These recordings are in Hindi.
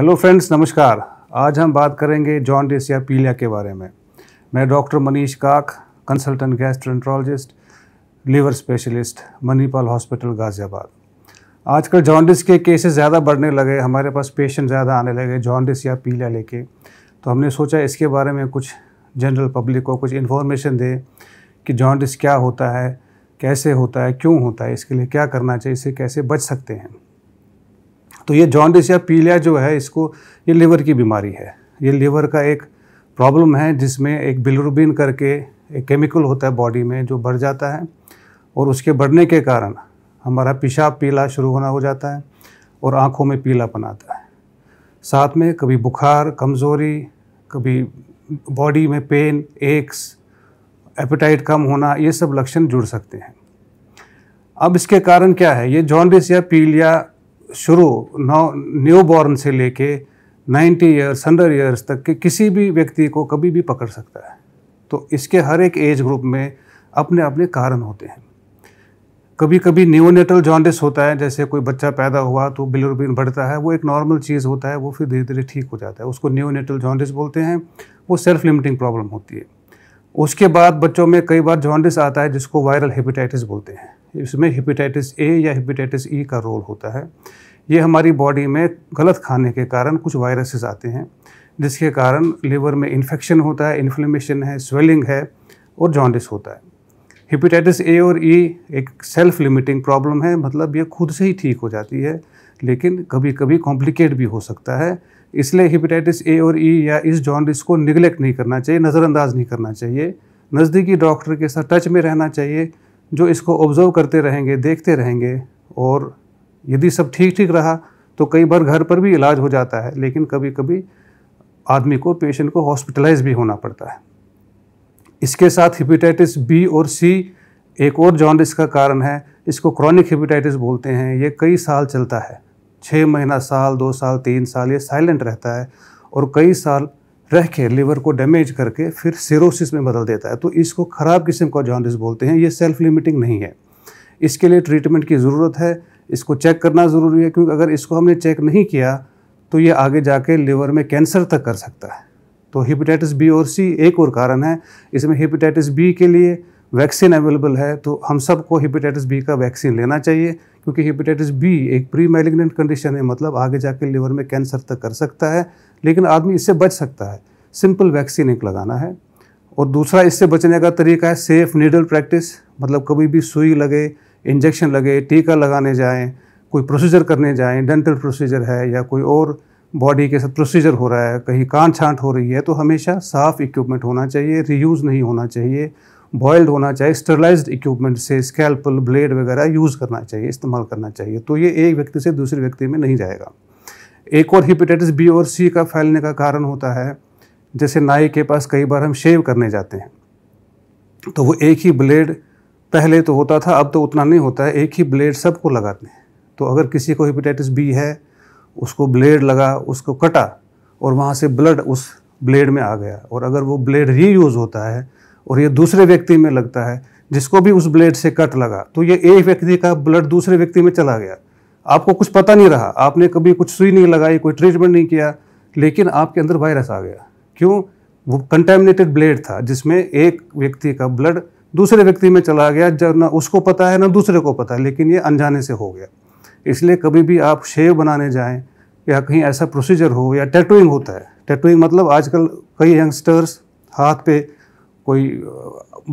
हेलो फ्रेंड्स नमस्कार आज हम बात करेंगे जॉन्डिस या पीलिया के बारे में मैं doctor Manish Kak consultant gastroenterologist liver specialist Manipal hospital Ghaziabad आजकल जॉन्डिस के केसेस ज़्यादा बढ़ने लगे हमारे पास पेशेंट ज़्यादा आने लगे जॉन्डिस या पीलिया लेके तो हमने सोचा इसके बारे में कुछ जनरल पब्लिक को कुछ इन्फॉर्मेशन दें कि जॉन्डिस क्या होता है कैसे होता है क्यों होता है इसके लिए क्या करना चाहिए इससे कैसे बच सकते हैं तो ये जॉन्डिस या पीलिया जो है इसको ये लीवर की बीमारी है ये लिवर का एक प्रॉब्लम है जिसमें एक बिलरुबिन करके एक केमिकल होता है बॉडी में जो बढ़ जाता है और उसके बढ़ने के कारण हमारा पेशाब पीला शुरू होना हो जाता है और आँखों में पीलापन आता है साथ में कभी बुखार कमज़ोरी कभी बॉडी में पेन एक्स एपेटाइट कम होना ये सब लक्षण जुड़ सकते हैं अब इसके कारण क्या है ये जॉन्डिस या पीलिया शुरू नौ न्यू बॉर्न से लेके 90 ईयर्स हंड्रेड ईयर्स तक के किसी भी व्यक्ति को कभी भी पकड़ सकता है तो इसके हर एक एज ग्रुप में अपने अपने कारण होते हैं कभी कभी न्यूनेटल जॉन्डिस होता है जैसे कोई बच्चा पैदा हुआ तो बिलोरबिन बढ़ता है वो एक नॉर्मल चीज़ होता है वो फिर धीरे धीरे ठीक हो जाता है उसको न्यूनेटल जॉन्डिस बोलते हैं वो सेल्फ लिमिटिंग प्रॉब्लम होती है उसके बाद बच्चों में कई बार जॉन्डिस आता है जिसको वायरल हेपेटाइटिस बोलते हैं इसमें हेपेटाइटिस ए या हेपेटाइटिस ई e का रोल होता है ये हमारी बॉडी में गलत खाने के कारण कुछ वायरसेस आते हैं जिसके कारण लीवर में इन्फेक्शन होता है इन्फ्लेमेशन है स्वेलिंग है और जॉन्डिस होता है हेपेटाइटिस ए और ई e एक सेल्फ लिमिटिंग प्रॉब्लम है मतलब ये खुद से ही ठीक हो जाती है लेकिन कभी कभी कॉम्प्लिकेट भी हो सकता है इसलिए हेपेटाइटिस ए और ई e या इस जॉन्डिस को निगलेक्ट नहीं करना चाहिए नज़रअंदाज नहीं करना चाहिए नज़दीकी डॉक्टर के साथ टच में रहना चाहिए जो इसको ऑब्ज़र्व करते रहेंगे देखते रहेंगे और यदि सब ठीक ठीक रहा तो कई बार घर पर भी इलाज हो जाता है लेकिन कभी कभी आदमी को पेशेंट को हॉस्पिटलाइज भी होना पड़ता है इसके साथ हिपेटाइटिस बी और सी एक और जॉन्डिस का कारण है इसको क्रॉनिक हिपेटाइटिस बोलते हैं ये कई साल चलता है छः महीना साल दो साल तीन साल ये साइलेंट रहता है और कई साल रह के लिवर को डैमेज करके फिर सिरोसिस में बदल देता है तो इसको ख़राब किस्म का जॉन्डिस बोलते हैं ये सेल्फ लिमिटिंग नहीं है इसके लिए ट्रीटमेंट की ज़रूरत है इसको चेक करना ज़रूरी है क्योंकि अगर इसको हमने चेक नहीं किया तो ये आगे जाके लिवर में कैंसर तक कर सकता है तो हेपेटाइटिस बी और सी एक और कारण है इसमें हेपेटाइटिस बी के लिए वैक्सीन अवेलेबल है तो हम सबको हेपेटाइटिस बी का वैक्सीन लेना चाहिए क्योंकि हेपेटाइटिस बी एक प्री मैलिग्नेंट कंडीशन है मतलब आगे जाके लिवर में कैंसर तक कर सकता है लेकिन आदमी इससे बच सकता है सिंपल वैक्सीन एक लगाना है और दूसरा इससे बचने का तरीका है सेफ नीडल प्रैक्टिस मतलब कभी भी सुई लगे इंजेक्शन लगे टीका लगाने जाएं कोई प्रोसीजर करने जाएं डेंटल प्रोसीजर है या कोई और बॉडी के साथ प्रोसीजर हो रहा है कहीं कान छांट हो रही है तो हमेशा साफ़ इक्विपमेंट होना चाहिए रीयूज़ नहीं होना चाहिए बॉयल्ड होना चाहिए स्टरलाइज इक्विपमेंट से स्कैल्पल ब्लेड वगैरह यूज़ करना चाहिए इस्तेमाल करना चाहिए तो ये एक व्यक्ति से दूसरे व्यक्ति में नहीं जाएगा एक और हिपेटाइटिस बी और सी का फैलने का कारण होता है जैसे नाई के पास कई बार हम शेव करने जाते हैं तो वो एक ही ब्लेड पहले तो होता था अब तो उतना नहीं होता है एक ही ब्लेड सबको लगाते हैं तो अगर किसी को हिपेटाइटिस बी है उसको ब्लेड लगा उसको कटा और वहाँ से ब्लड उस ब्लेड में आ गया और अगर वो ब्लेड रीयूज़ होता है और ये दूसरे व्यक्ति में लगता है जिसको भी उस ब्लेड से कट लगा तो ये एक व्यक्ति का ब्लड दूसरे व्यक्ति में चला गया आपको कुछ पता नहीं रहा आपने कभी कुछ सुई नहीं लगाई कोई ट्रीटमेंट नहीं किया लेकिन आपके अंदर वायरस आ गया क्यों वो कंटेमिनेटेड ब्लेड था जिसमें एक व्यक्ति का ब्लड दूसरे व्यक्ति में चला गया जब ना उसको पता है ना दूसरे को पता है लेकिन ये अनजाने से हो गया इसलिए कभी भी आप शेव बनाने जाएं या कहीं ऐसा प्रोसीजर हो या टैटूइंग होता है टैटूइंग मतलब आजकल कई यंगस्टर्स हाथ पे कोई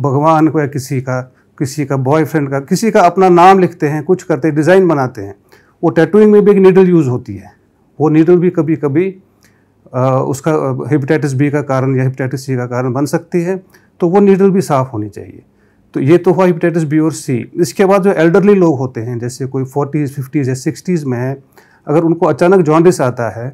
भगवान को या किसी का किसी का बॉयफ्रेंड का किसी का अपना नाम लिखते हैं कुछ करते हैं डिज़ाइन बनाते हैं वो टैटूइंग में भी एक नीडल यूज़ होती है वो नीडल भी कभी कभी आ, उसका हेपेटाइटिस बी का कारण या हेपेटाइटिस सी का कारण बन सकती है तो वो नीडल भी साफ़ होनी चाहिए तो ये तो हुआ हेपेटाइटिस बी और सी इसके बाद जो एल्डरली लोग होते हैं जैसे कोई फोर्टीज़ फिफ्टीज़ या सिक्सटीज़ में है अगर उनको अचानक जॉन्डिस आता है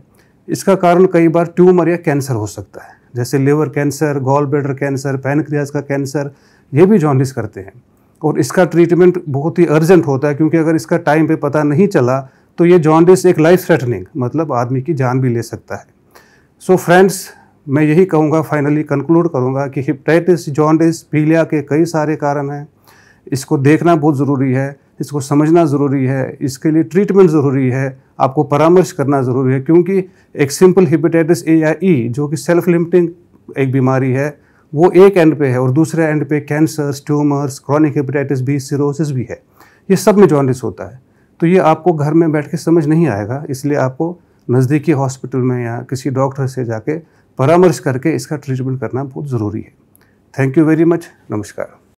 इसका कारण कई बार ट्यूमर या कैंसर हो सकता है जैसे liver cancer gall bladder cancer pancreas का कैंसर ये भी जॉन्डिस करते हैं और इसका ट्रीटमेंट बहुत ही अर्जेंट होता है क्योंकि अगर इसका टाइम पे पता नहीं चला तो ये जॉन्डिस एक लाइफ थ्रेटनिंग मतलब आदमी की जान भी ले सकता है सो so फ्रेंड्स मैं यही कहूँगा फाइनली कंक्लूड करूँगा कि हिपटाइटिस जॉन्डिस पीलिया के कई सारे कारण हैं इसको देखना बहुत ज़रूरी है इसको समझना ज़रूरी है इसके लिए ट्रीटमेंट ज़रूरी है आपको परामर्श करना ज़रूरी है क्योंकि एक सिंपल हिपेटाइटिस ए या ई e, जो कि सेल्फ लिमिटिंग एक बीमारी है वो एक एंड पे है और दूसरे एंड पे cancer tumours chronic hepatitis B cirrhosis भी है ये सब में जॉन्डिस होता है तो ये आपको घर में बैठ के समझ नहीं आएगा इसलिए आपको नज़दीकी हॉस्पिटल में या किसी डॉक्टर से जाके परामर्श करके इसका ट्रीटमेंट करना बहुत ज़रूरी है थैंक यू वेरी मच नमस्कार